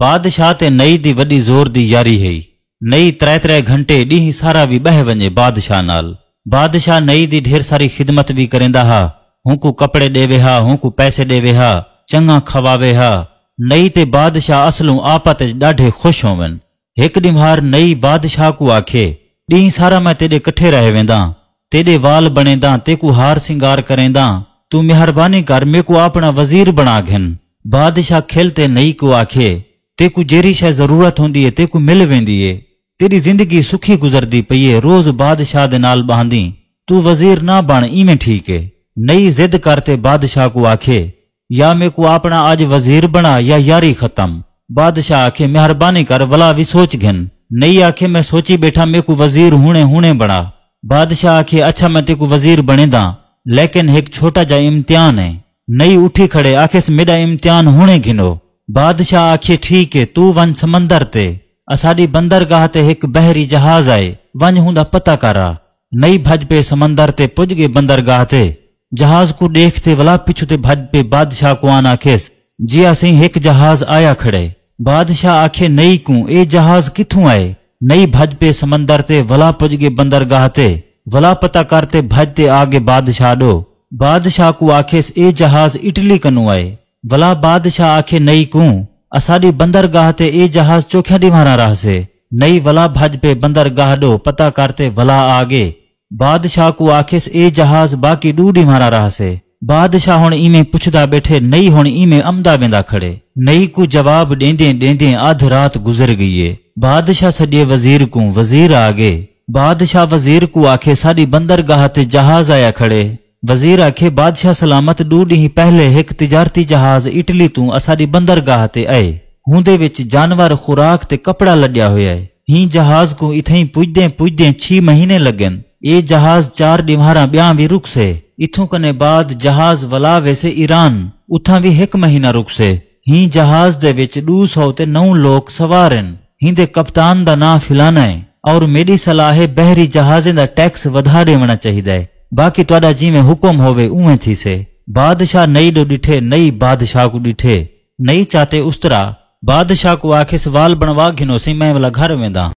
बादशाह ते नई दी वडी ज़ोर दी यारी हुई नई त्रै त्रै घंटे डी सारा भी बह वञे बादशाह नाल बादशाह नई दी ढेर सारी ख़िदमत भी करेंदा हा हुकू कपड़े देवे हा हुकू पैसे देवे हा चंगा खवावे हा नई ते बादशाह असलूं आपत डाढे खुश होवन एक ॾींहुं हार नई बादशाह को आखे डी सारा मैं तेरे कठे रह वेंदा तेरे वाल बणेंदा तेकू हार सिंगार करेंदा तू मेहरबानी कर मेको अपना वज़ीर बना घिन बादशाह खेलते नई को आखे तेकू जेरी शइ ज़रूरत होंगी है तेकू मिल वेंदी है तेरी ज़िंदगी सुखी गुजरती पई है रोज़ बादशाह दे नाल बहांदी तू वज़ीर ना बण इवें ठीक है नई जिद करते बादशाह को आखे या मे को अपना आज वज़ीर बना या यारी खत्म बादशाह आखे मेहरबानी कर वला भी सोच घिन नई आखे मैं सोची बैठा मे को वज़ीर हुणे हुणे बना बादशाह आखे अच्छा मैं तेकू वज़ीर बने दा लेकिन एक छोटा जा इम्तिहान है नई उठी खड़े आखिस मेरा इम्तिहान हुणे घिनो बादशाह आखे ठीक है तू वन समंदर ते असाडी बंदरगाह ते एक बहरी जहाज़ आए वन हुंदा पता करा नई भज पे समंदर ते पुज गए बंदरगाह ते जहाज को देखते वला पिछु ते भज पे बादशाह को आना खेस जिया सिंह एक जहाज आया खड़े बादशाह आखे नई को ए जहाज किथु आए नई भज पे समंदर ते वला पुज गए बंदरगाह ते वला पता करते भज ते आगे बादशाह दो बादशाह को आखेस ए जहाज इटली कनु आए भला बादशाह आखे नई कू असाडी बंदरगाह ते ए जहाज चोखिया डिवारा रहसे नई वला भज पे बंदरगाह डो पता करते वला आगे बादशाह को आखिस ए जहाज बाकी डू डिवारा रहसे बादशाह हुन इमे पुछदा बैठे नई हुन इमे अमदा बेंदा खड़े नई को जवाब देंदे देंदे आध रात गुजर गई बादशाह सडे वजीर को वजीर आगे बादशाह वजीर को आखे साडी बंदरगाह ते जहाज आया खड़े वजीर आखे बादशाह सलामत दो ॾींहं पहले एक तिजारती जहाज़ इटली तू असांजी बंदरगाह ते आए हुंदे विच जानवर खुराक ते कपड़ा लॾिया है ही जहाज़ को इथई पुजदे पुजदे छी महीने लगन ए जहाज़ चार डिमारा ब्या भी से इथों कने बाद जहाज़ वला वैसे ईरान उथा भी एक महीना से ही जहाज़ दे विच ॾू सौ ते नौ लोग सवार हिंदे कप्तान दा नाम फिलाना है और मेरी सलाह है बहरी जहाजें का टैक्स वधा देवना चाहिए बाकी तोड़ा जी में हुकुम होवे उवें थी से बादशाह नई डो डिठे नई बादशाह को डिठे नई चाते उस्तरा बादशाह को आखिस सवाल बनवा घिनोसी मैं वाला घर दा